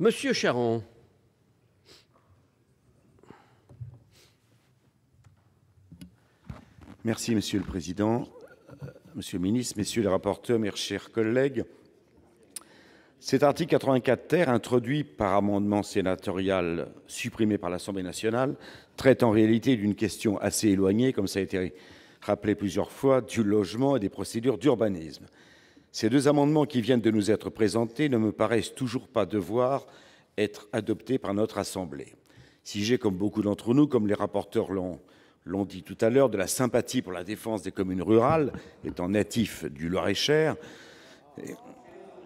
Monsieur Charon. Merci, Monsieur le Président, euh, Monsieur le Ministre, Messieurs les rapporteurs, mes chers collègues. Cet article 84 terre introduit par amendement sénatorial supprimé par l'Assemblée nationale traite en réalité d'une question assez éloignée, comme ça a été rappelé plusieurs fois, du logement et des procédures d'urbanisme. Ces deux amendements qui viennent de nous être présentés ne me paraissent toujours pas devoir être adoptés par notre assemblée. Si j'ai, comme beaucoup d'entre nous, comme les rapporteurs l'ont dit tout à l'heure, de la sympathie pour la défense des communes rurales, étant natif du Loir-et-Cher,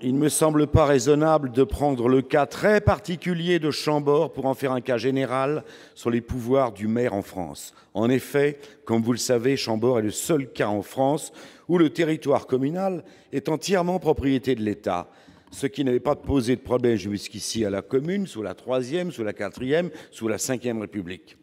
il ne me semble pas raisonnable de prendre le cas très particulier de Chambord pour en faire un cas général sur les pouvoirs du maire en France. En effet, comme vous le savez, Chambord est le seul cas en France où le territoire communal est entièrement propriété de l'État, ce qui n'avait pas posé de problème jusqu'ici à la commune, sous la troisième, sous la quatrième, sous la cinquième République.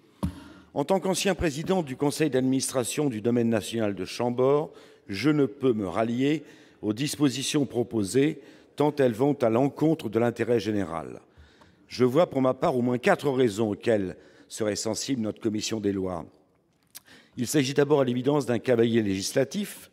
En tant qu'ancien président du conseil d'administration du domaine national de Chambord, je ne peux me rallier aux dispositions proposées, tant elles vont à l'encontre de l'intérêt général. Je vois pour ma part au moins quatre raisons auxquelles serait sensible notre commission des lois. Il s'agit d'abord à l'évidence d'un cavalier législatif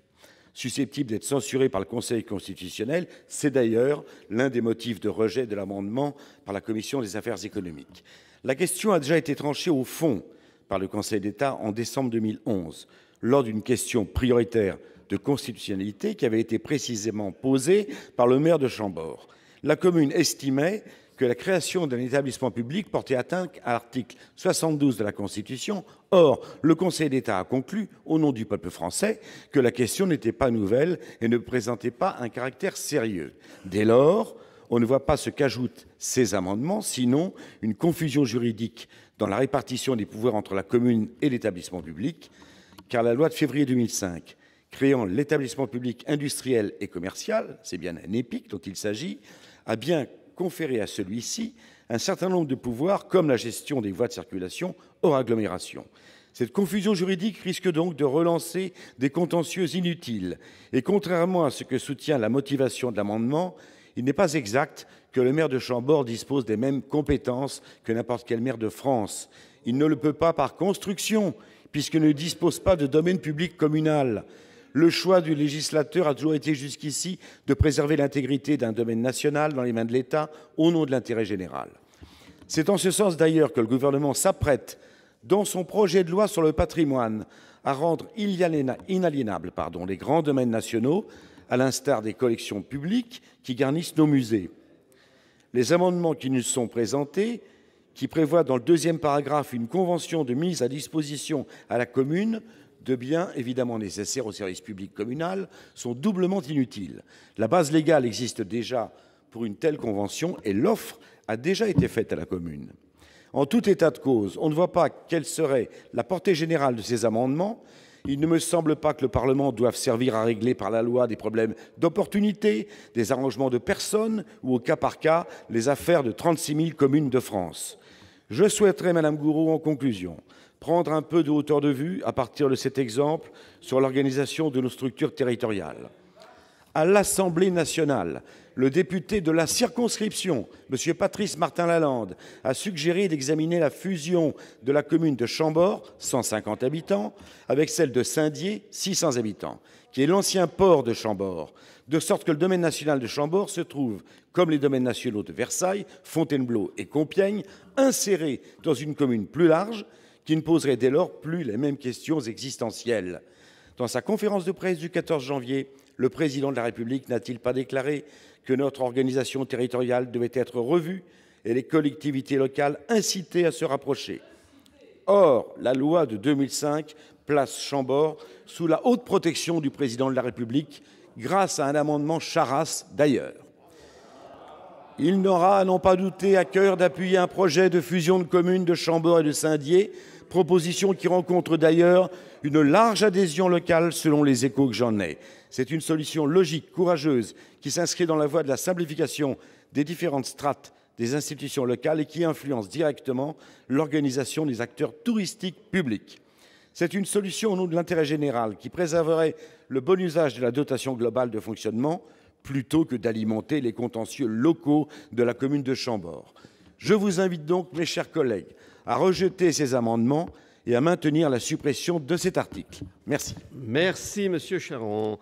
susceptible d'être censuré par le Conseil constitutionnel. C'est d'ailleurs l'un des motifs de rejet de l'amendement par la commission des affaires économiques. La question a déjà été tranchée au fond par le Conseil d'État en décembre 2011 lors d'une question prioritaire de constitutionnalité qui avait été précisément posée par le maire de Chambord. La commune estimait que la création d'un établissement public portait atteinte à l'article 72 de la Constitution. Or, le Conseil d'État a conclu, au nom du peuple français, que la question n'était pas nouvelle et ne présentait pas un caractère sérieux. Dès lors, on ne voit pas ce qu'ajoutent ces amendements, sinon une confusion juridique dans la répartition des pouvoirs entre la commune et l'établissement public, car la loi de février 2005 créant l'établissement public industriel et commercial, c'est bien un EPIC dont il s'agit, a bien conféré à celui-ci un certain nombre de pouvoirs, comme la gestion des voies de circulation hors agglomération. Cette confusion juridique risque donc de relancer des contentieux inutiles. Et contrairement à ce que soutient la motivation de l'amendement, il n'est pas exact que le maire de Chambord dispose des mêmes compétences que n'importe quel maire de France. Il ne le peut pas par construction, puisqu'il ne dispose pas de domaine public communal le choix du législateur a toujours été jusqu'ici de préserver l'intégrité d'un domaine national dans les mains de l'État au nom de l'intérêt général. C'est en ce sens d'ailleurs que le gouvernement s'apprête, dans son projet de loi sur le patrimoine, à rendre inaliénables les grands domaines nationaux, à l'instar des collections publiques qui garnissent nos musées. Les amendements qui nous sont présentés, qui prévoient dans le deuxième paragraphe une convention de mise à disposition à la commune de biens évidemment nécessaires au service public communal sont doublement inutiles. La base légale existe déjà pour une telle convention et l'offre a déjà été faite à la commune. En tout état de cause, on ne voit pas quelle serait la portée générale de ces amendements. Il ne me semble pas que le Parlement doive servir à régler par la loi des problèmes d'opportunité, des arrangements de personnes ou au cas par cas les affaires de 36 000 communes de France. Je souhaiterais, Madame Gourou, en conclusion, prendre un peu de hauteur de vue à partir de cet exemple sur l'organisation de nos structures territoriales à l'Assemblée nationale. Le député de la circonscription, M. Patrice Martin-Lalande, a suggéré d'examiner la fusion de la commune de Chambord, 150 habitants, avec celle de Saint-Dié, 600 habitants, qui est l'ancien port de Chambord, de sorte que le domaine national de Chambord se trouve, comme les domaines nationaux de Versailles, Fontainebleau et Compiègne, inséré dans une commune plus large, qui ne poserait dès lors plus les mêmes questions existentielles. Dans sa conférence de presse du 14 janvier, le président de la République n'a-t-il pas déclaré que notre organisation territoriale devait être revue et les collectivités locales incitées à se rapprocher Or, la loi de 2005 place Chambord sous la haute protection du président de la République grâce à un amendement Charasse, d'ailleurs. Il n'aura à n'en pas douter à cœur d'appuyer un projet de fusion de communes de Chambord et de Saint-Dié, proposition qui rencontre d'ailleurs une large adhésion locale selon les échos que j'en ai. C'est une solution logique, courageuse, qui s'inscrit dans la voie de la simplification des différentes strates des institutions locales et qui influence directement l'organisation des acteurs touristiques publics. C'est une solution au nom de l'intérêt général qui préserverait le bon usage de la dotation globale de fonctionnement, plutôt que d'alimenter les contentieux locaux de la commune de Chambord. Je vous invite donc, mes chers collègues, à rejeter ces amendements et à maintenir la suppression de cet article. Merci. Merci, Monsieur Charon.